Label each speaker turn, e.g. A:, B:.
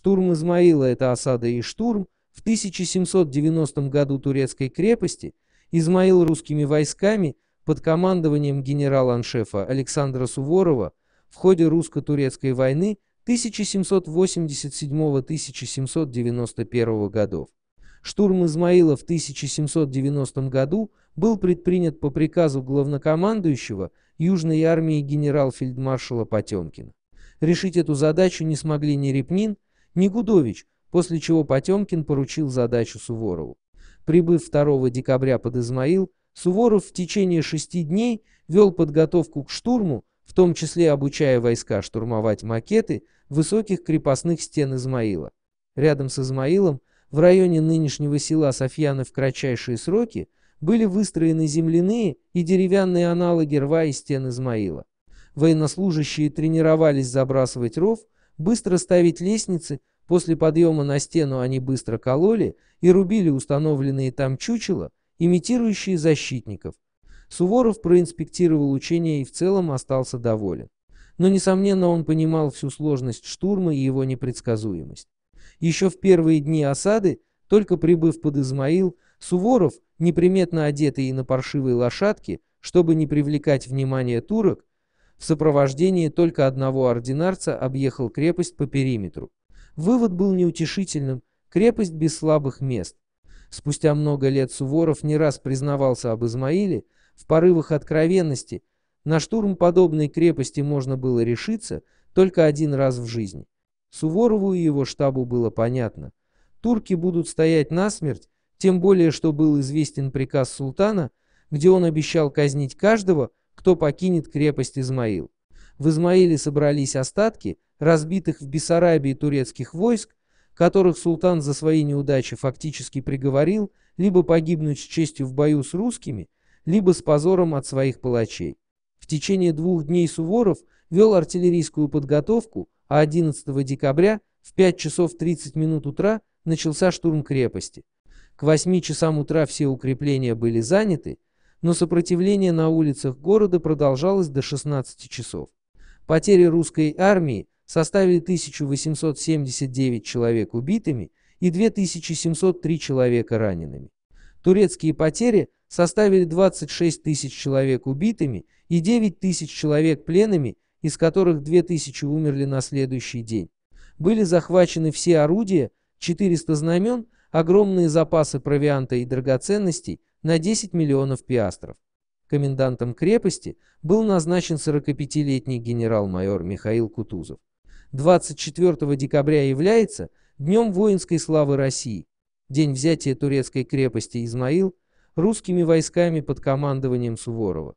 A: Штурм Измаила – это осада и штурм. В 1790 году турецкой крепости Измаил русскими войсками под командованием генерала-аншефа Александра Суворова в ходе русско-турецкой войны 1787-1791 годов. Штурм Измаила в 1790 году был предпринят по приказу главнокомандующего Южной армии генерал-фельдмаршала Потемкина. Решить эту задачу не смогли ни Репнин, Негудович, после чего Потемкин поручил задачу Суворову. Прибыв 2 декабря под Измаил, Суворов в течение шести дней вел подготовку к штурму, в том числе обучая войска штурмовать макеты высоких крепостных стен Измаила. Рядом с Измаилом, в районе нынешнего села Софьяны в кратчайшие сроки, были выстроены земляные и деревянные аналоги рва и стен Измаила. Военнослужащие тренировались забрасывать ров быстро ставить лестницы, после подъема на стену они быстро кололи и рубили установленные там чучела, имитирующие защитников. Суворов проинспектировал учения и в целом остался доволен. Но, несомненно, он понимал всю сложность штурма и его непредсказуемость. Еще в первые дни осады, только прибыв под Измаил, Суворов, неприметно одетый и на паршивой лошадке, чтобы не привлекать внимание турок, в сопровождении только одного ординарца объехал крепость по периметру. Вывод был неутешительным – крепость без слабых мест. Спустя много лет Суворов не раз признавался об Измаиле в порывах откровенности. На штурм подобной крепости можно было решиться только один раз в жизни. Суворову и его штабу было понятно. Турки будут стоять насмерть, тем более что был известен приказ султана, где он обещал казнить каждого, кто покинет крепость Измаил. В Измаиле собрались остатки разбитых в Бессарабии турецких войск, которых султан за свои неудачи фактически приговорил либо погибнуть с честью в бою с русскими, либо с позором от своих палачей. В течение двух дней Суворов вел артиллерийскую подготовку, а 11 декабря в 5 часов 30 минут утра начался штурм крепости. К 8 часам утра все укрепления были заняты, но сопротивление на улицах города продолжалось до 16 часов. Потери русской армии составили 1879 человек убитыми и 2703 человека ранеными. Турецкие потери составили 26 тысяч человек убитыми и 9 тысяч человек пленными, из которых 2000 умерли на следующий день. Были захвачены все орудия, 400 знамен, огромные запасы провианта и драгоценностей на 10 миллионов пиастров. Комендантом крепости был назначен 45-летний генерал-майор Михаил Кутузов. 24 декабря является Днем воинской славы России, день взятия турецкой крепости Измаил русскими войсками под командованием Суворова.